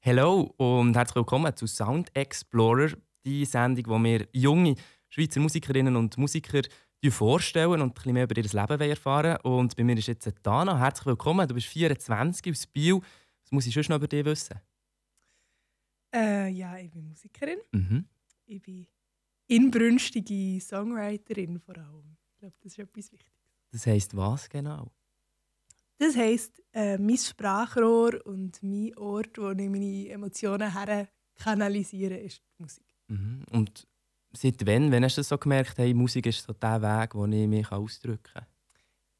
Hallo und herzlich willkommen zu Sound Explorer, die Sendung, wo wir junge Schweizer Musikerinnen und Musiker vorstellen und ein bisschen mehr über ihr Leben erfahren Und bei mir ist jetzt Dana. Herzlich willkommen. Du bist 24 aus Bio. Was muss ich schon noch über dich wissen? Äh, ja, ich bin Musikerin. Mhm. Ich bin inbrünstige Songwriterin vor allem. Ich glaube, das ist etwas Wichtiges. Das heisst was genau? Das heisst, äh, mein Sprachrohr und mein Ort, wo ich meine Emotionen her kanalisiere, ist die Musik. Mhm. Und seit wann, wenn hast du das so gemerkt, hey, Musik ist so der Weg, wo ich mich ausdrücken kann?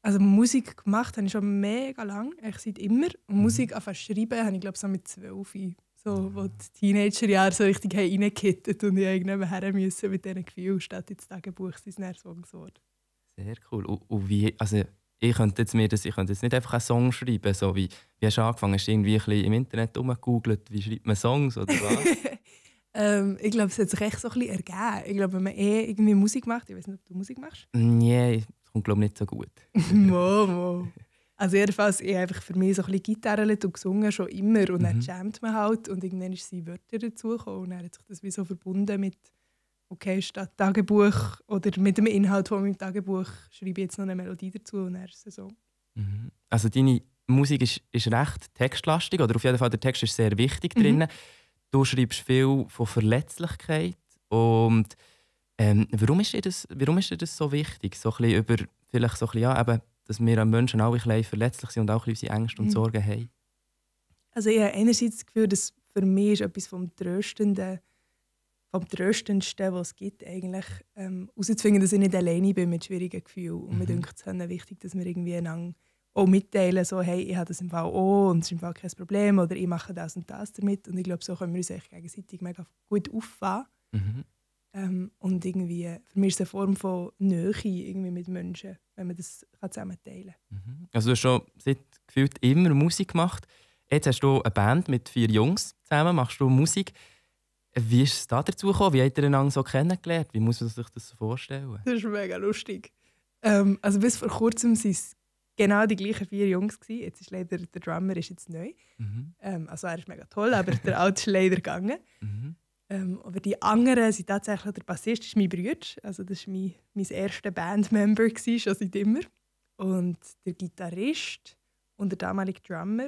Also Musik gemacht habe ich schon mega lange, eigentlich seit immer. Und mhm. Musik anfangen schreiben habe ich glaube so mit zwölf so, wo die Teenagerjahre so richtig reingekittet und ich irgendwie her müssen mit diesen Gefühlen, statt ins Tagebuch sein Songs wurde. Sehr cool. Und, und, wie, also ich könnte jetzt mir das, ich könnte jetzt nicht einfach einen Song schreiben, so wie, wie hast du angefangen? Hast du irgendwie ein bisschen im Internet rumgegoogelt, wie schreibt man Songs oder was? ähm, ich glaube, es hat sich echt so ein bisschen ergeben. Ich glaube, wenn man eh irgendwie Musik macht, ich weiß nicht, ob du Musik machst? Nein, mm, das kommt glaube ich nicht so gut. mo, mo. Also jedenfalls, ich einfach für mich so ein bisschen Gitarre und gesungen schon immer und mhm. dann jammt man halt und irgendwann sind sie Wörter dazugekommen und dann hat sich das wie so verbunden mit okay, statt Tagebuch oder mit dem Inhalt von meinem Tagebuch schreibe ich jetzt noch eine Melodie dazu und dann ist es so. Mhm. Also deine Musik ist, ist recht textlastig oder auf jeden Fall der Text ist sehr wichtig drin. Mhm. Du schreibst viel von Verletzlichkeit und ähm, warum, ist dir das, warum ist dir das so wichtig? So ein bisschen über vielleicht so ein bisschen, ja, eben dass wir an Menschen auch ein bisschen verletzlich sind und auch ein bisschen Ängste und mhm. Sorgen haben. Also ich habe einerseits das Gefühl, dass für mich ist etwas vom Tröstenden vom Tröstendsten, was es gibt, eigentlich ähm, herauszufinden, dass ich nicht alleine bin mit schwierigen Gefühlen. Und mhm. denke, denkt es wichtig, dass wir irgendwie einander auch mitteilen, so «Hey, ich habe das im Fall auch und es ist im Fall kein Problem» oder «Ich mache das und das damit». Und ich glaube, so können wir uns eigentlich gegenseitig mega gut auffangen. Mhm. Ähm, und irgendwie, für mich ist es eine Form von Nähe irgendwie mit Menschen, wenn man das zusammen teilen kann. Mhm. Also du hast schon seit gefühlt immer Musik gemacht. Jetzt hast du eine Band mit vier Jungs zusammen, machst du Musik. Wie ist es da dazu gekommen? Wie habt ihr einander so kennengelernt? Wie muss man sich das so vorstellen? Das ist mega lustig. Ähm, also bis vor kurzem waren es genau die gleichen vier Jungs. Gewesen. Jetzt ist leider der Drummer ist jetzt neu. Mhm. Ähm, also er ist mega toll, aber der alte ist leider gegangen. Mhm. Ähm, aber die anderen sind tatsächlich, der Bassist ist mein Bruder, also das war mein, mein erster Bandmember, schon seit immer. Und der Gitarrist und der damalige Drummer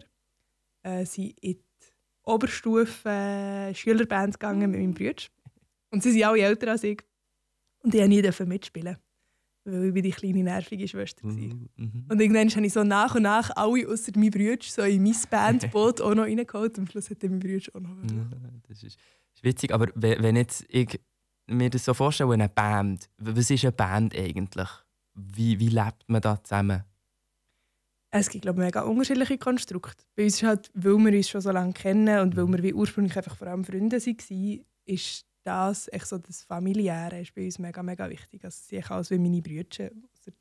äh, sind in die Oberstufe äh, Schülerband gegangen mit meinem Bruder. Und sie sind alle älter als ich. Und ich durfte nie mitspielen weil ich die kleine nervige Schwester mhm, mhm. Und irgendwann habe ich so nach und nach alle außer meinem Bruder so in mein Bandboot auch noch reingeholt. und Am Schluss hat mein Bruder auch noch. das ist, ist witzig, aber wenn jetzt ich mir das so vorstelle, eine Band, was ist eine Band eigentlich? Wie, wie lebt man da zusammen? Es gibt, glaube ich, mega unterschiedliche Konstrukte. Bei uns ist halt, weil wir uns schon so lange kennen und weil mhm. wir wie ursprünglich einfach vor allem Freunde waren, ist das, echt so das Familiäre ist bei uns mega, mega wichtig. Also ich als wie meine Brüder,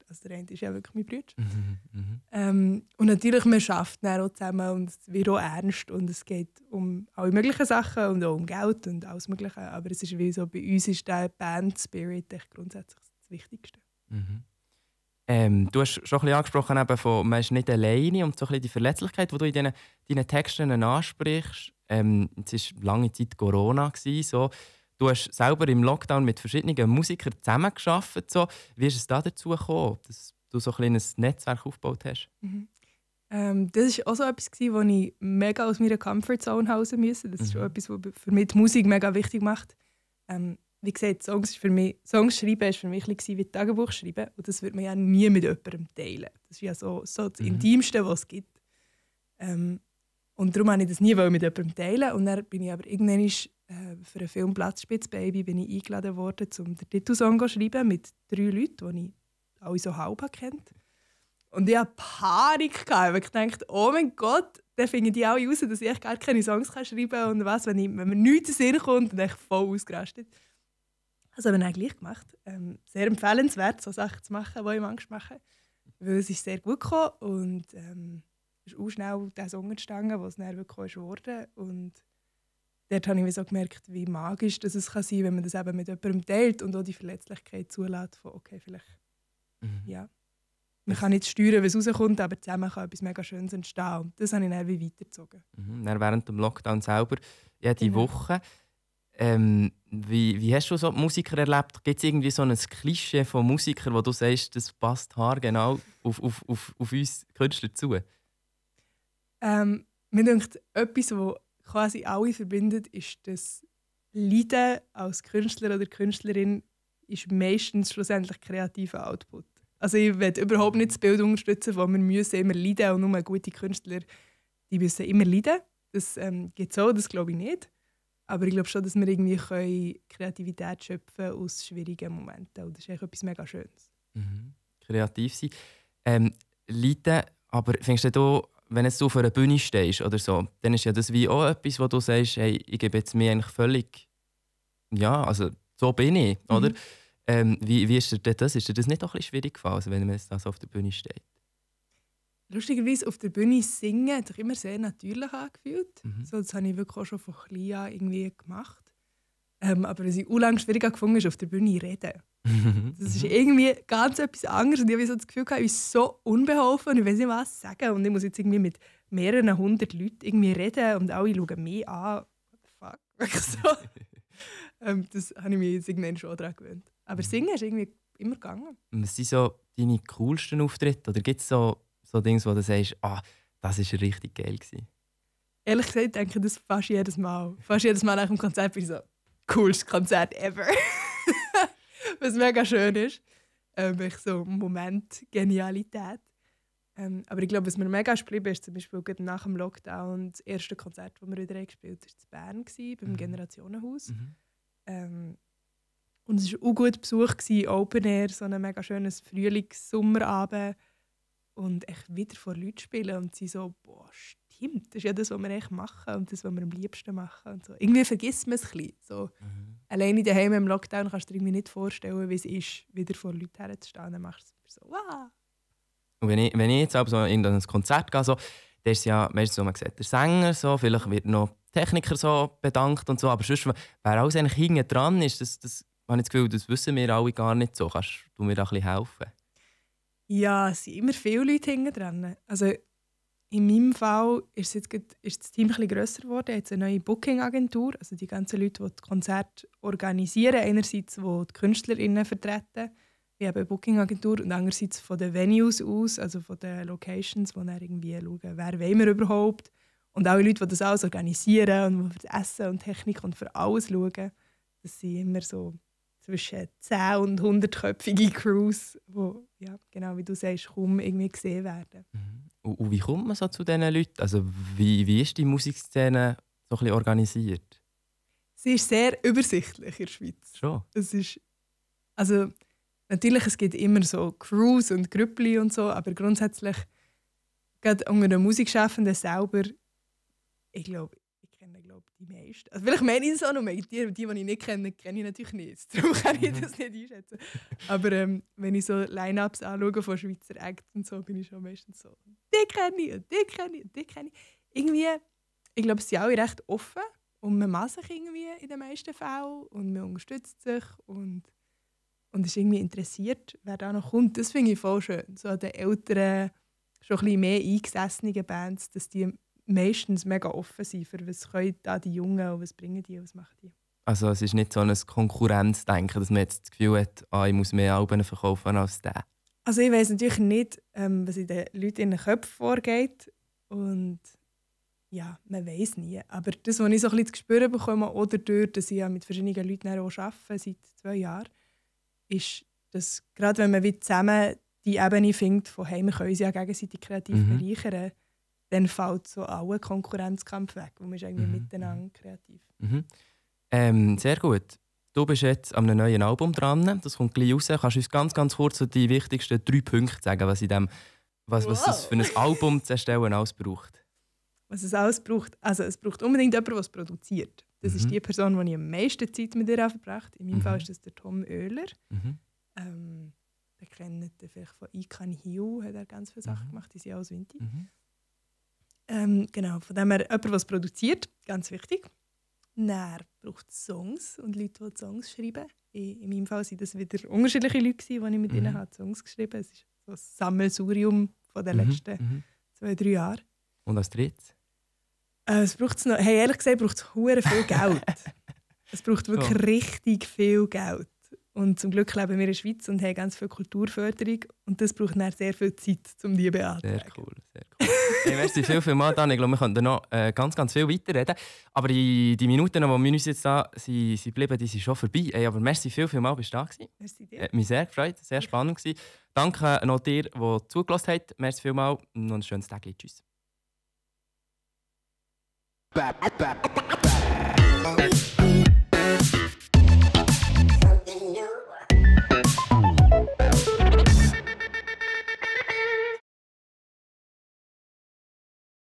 also der eine ist ja wirklich mein Brüder. Mhm, mhm. Ähm, und natürlich, man schafft auch zusammen und es wird auch ernst und es geht um alle möglichen Sachen und auch um Geld und alles mögliche. Aber es ist wie so, bei uns ist der Band-Spirit grundsätzlich das Wichtigste. Mhm. Ähm, du hast schon ein bisschen angesprochen, eben von, man ist nicht alleine und so ein bisschen die Verletzlichkeit, die du in deinen, deinen Texten ansprichst. Ähm, es war lange Zeit Corona. Gewesen, so. Du hast selber im Lockdown mit verschiedenen Musikern zusammengearbeitet. So. Wie ist es da dazu gekommen, dass du so ein kleines Netzwerk aufgebaut hast? Mhm. Ähm, das war auch so etwas, das ich mega aus meiner Comfortzone hausen musste. Das ist mhm. auch etwas, was für mich die Musik mega wichtig macht. Ähm, wie gesagt, Songs, ist für mich, Songs schreiben war für mich bisschen wie Tagebuch schreiben. Und das würde man ja nie mit jemandem teilen. Das ist ja so, so das mhm. Intimste, was es gibt. Ähm, und darum wollte ich das nie mit jemandem teilen. Und dann bin ich aber irgendwann äh, für einen Film «Platzspitzbaby» bin ich eingeladen worden, um den Titelsong zu schreiben mit drei Leuten, die ich alle so halb kennt. Und ich hatte Panik. Gehabt. Ich dachte, oh mein Gott, dann finden die alle raus, dass ich gar keine Songs schreiben kann und was, wenn, ich, wenn mir nichts in Sinn kommt, dann bin ich voll ausgerastet. Das habe ich dann gleich gemacht. Ähm, sehr empfehlenswert, so Sachen zu machen, die ich manchmal mache. Weil es ist sehr gut gekommen und ähm, ist auch schnell der Song entstanden, was dann wirklich geworden Und dort habe ich mir so gemerkt, wie magisch das es kann sein kann, wenn man das eben mit jemandem teilt und auch die Verletzlichkeit zulässt von «okay, vielleicht, mhm. ja». Man kann nicht steuern, was rauskommt, aber zusammen kann etwas mega Schönes entstehen. Und das habe ich dann wie weitergezogen. Mhm. Dann während dem Lockdown selber, ja, die genau. Woche, ähm, wie, wie hast du so Musiker erlebt? Gibt es irgendwie so ein Klischee von Musikern, wo du sagst, das passt haargenau auf, auf, auf, auf uns Künstler zu? Ähm, mir denkt, etwas, was quasi alle verbindet, ist dass Leiden als Künstler oder Künstlerin ist meistens schlussendlich kreativer Output. Also ich will überhaupt nicht das Bild unterstützen, wo wir müssen immer leiden und nur gute Künstler, die müssen immer leiden. Das ähm, geht so, das glaube ich nicht. Aber ich glaube schon, dass wir irgendwie können Kreativität schöpfen aus schwierigen Momenten. Und das ist eigentlich etwas mega Schönes. Mhm. Kreativ sein. Ähm, leiden, aber findest du wenn jetzt du vor einer Bühne stehst oder so, dann ist ja das wie auch etwas, wo du sagst, hey, ich gebe jetzt mir eigentlich völlig, ja, also so bin ich, mhm. Ähm, wie, wie ist dir das? Ist dir das nicht auch ein schwierig gefallen, also wenn man jetzt das auf der Bühne steht? Lustigerweise auf der Bühne singen hat sich immer sehr natürlich angefühlt. Mhm. So, das habe ich wirklich auch schon von klein an irgendwie gemacht. Ähm, aber was ich unlang schwieriger gefunden ist auf der Bühne reden. Das ist irgendwie ganz etwas anderes. Und ich habe so das Gefühl, ich bin so unbeholfen und ich weiß nicht, was sagen. Und ich muss jetzt irgendwie mit mehreren hundert Leuten irgendwie reden und alle schauen mich an. What the fuck? so. ähm, das habe ich mir jetzt irgendwann schon daran gewöhnt. Aber mhm. singen ist irgendwie immer gegangen. Was sind so deine coolsten Auftritte? Oder gibt es so, so Dinge, wo du sagst, ah, das war richtig geil? Gewesen? Ehrlich gesagt denke ich das fast jedes Mal. Fast jedes Mal nach dem Konzert bin ich so coolstes Konzert ever. Was mega schön ist. Ähm, ich so Moment Genialität. Ähm, aber ich glaube, was mir mega geblieben ist, zum Beispiel nach dem Lockdown, das erste Konzert, das wir wieder gespielt haben, war in Bern, gewesen, beim mhm. Generationenhaus. Mhm. Ähm, und es war auch gut Besuch, gewesen, Open Air, so ein mega schönes Frühlings-Sommerabend. Und echt wieder vor Leuten spielen und sie so, boah, stimmt, das ist ja das, was wir echt machen und das, was wir am liebsten machen. Und so. Irgendwie vergisst man es ein bisschen. So. Mhm. Alleine daheim im Lockdown kannst du dir irgendwie nicht vorstellen, wie es ist, wieder vor Leuten herzustehen. Dann machst du so, wow. Und wenn ich, wenn ich jetzt auch so in ein Konzert gehe, so, der ist ja meistens so, man sieht, der Sänger, so, vielleicht wird noch Techniker so bedankt und so, aber sonst, wer alles eigentlich hinten dran ist, das, das, habe ich das Gefühl, das wissen wir alle gar nicht so. Kannst du mir da ein bisschen helfen? Ja, es sind immer viele Leute hinten dran. Also in meinem Fall ist, jetzt, ist das Team etwas grösser geworden. Jetzt eine neue Booking-Agentur. Also die ganzen Leute, die das Konzert organisieren. Einerseits, die die KünstlerInnen vertreten, wie eben Booking-Agentur. Und andererseits von den Venues aus, also von den Locations, wo dann irgendwie schauen, wer wollen wir überhaupt. Und auch die Leute, die das alles organisieren und die für das Essen und Technik und für alles schauen. Das sind immer so zwischen 10 und 100-köpfige Crews, die, ja, genau wie du sagst, kaum irgendwie gesehen werden. Mhm. Und, wie kommt man so zu diesen Leuten? Also wie, wie ist die Musikszene so ein bisschen organisiert? Sie ist sehr übersichtlich in der Schweiz. Schon? Es ist, also natürlich, es gibt immer so Crews und Grüppli und so, aber grundsätzlich, gerade unter den Musikschaffenden selber, ich glaube, die meisten. Also vielleicht meine ich es auch noch, die, die, die ich nicht kenne, kenne ich natürlich nicht. Darum kann ich mhm. das nicht einschätzen. Aber ähm, wenn ich so Line-Ups anschaue von Schweizer Acts und so, bin ich schon meistens so, die kenne ich und die kenne ich und die kenne ich. Irgendwie, ich glaube, sie sind alle recht offen und man macht sich irgendwie in den meisten Fällen und man unterstützt sich und, und ist irgendwie interessiert, wer da noch kommt. Das finde ich voll schön. So an den älteren, schon ein bisschen mehr eingesessenen Bands, dass die meistens mega offen sein für was können da die Jungen und was bringen die was machen die. Also es ist nicht so ein Konkurrenzdenken, dass man jetzt das Gefühl hat, ah, ich muss mehr Alben verkaufen als der. Also ich weiß natürlich nicht, ähm, was in den Leuten in den Köpfen vorgeht und ja, man weiß nie. Aber das, was ich so ein bisschen zu spüren bekomme oder durch, dass ich ja mit verschiedenen Leuten auch arbeite, seit zwei Jahren, ist, dass gerade wenn man wieder zusammen die Ebene findet, von hey, wir können uns ja gegenseitig kreativ mhm. bereichern, dann fällt so auch ein Konkurrenzkampf weg. Wo man ist irgendwie mhm. miteinander kreativ. Mhm. Ähm, sehr gut. Du bist jetzt an einem neuen Album dran. Das kommt gleich raus. Kannst du uns ganz, ganz kurz so die wichtigsten drei Punkte sagen, was in dem, was, was es für ein Album zu erstellen alles braucht? Was es alles braucht? Also es braucht unbedingt jemanden, der es produziert. Das mhm. ist die Person, die ich am meisten Zeit mit ihr verbracht In meinem mhm. Fall ist das der Tom Oehler. Mhm. Ähm, der kennt vielleicht von «I Can Heal», hat er ganz viele Sachen mhm. gemacht, die sind auch aus Winter. Mhm. Ähm, genau, von dem her jemand, was produziert, ganz wichtig. Dann braucht es Songs und Leute, die Songs schreiben. In, in meinem Fall waren das wieder unterschiedliche Leute, die ich mit mhm. ihnen habe Songs geschrieben habe. Es ist so ein Sammelsurium von den mhm. letzten mhm. zwei, drei Jahren. Und als drittes? Äh, es braucht's noch, hey, ehrlich gesagt braucht es viel Geld. es braucht wirklich oh. richtig viel Geld. Und zum Glück leben wir in der Schweiz und haben ganz viel Kulturförderung. Und das braucht dann sehr viel Zeit, um die zu beantragen. Sehr cool hey, merci viel, viel mal, Dan. Ich glaube, wir könnten noch äh, ganz, ganz viel weiterreden. Aber die, die Minuten, die wir uns jetzt da sind, sind geblieben, die sind schon vorbei. Hey, aber merci viel, viel mal, bist du da gewesen. Merci dir. Hat mich sehr gefreut, sehr spannend gewesen. Danke noch dir, die zugelassen hat. Merci viel mal und einen schönen Tag. Tschüss. Something new.